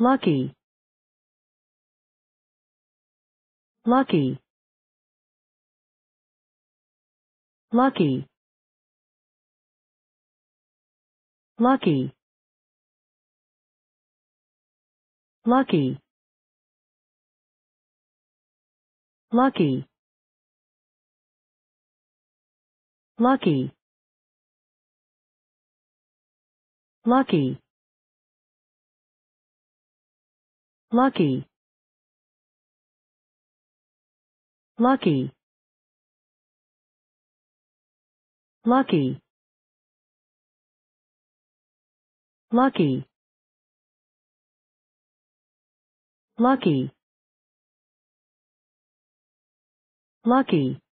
lucky lucky lucky lucky lucky lucky lucky lucky lucky lucky lucky lucky lucky lucky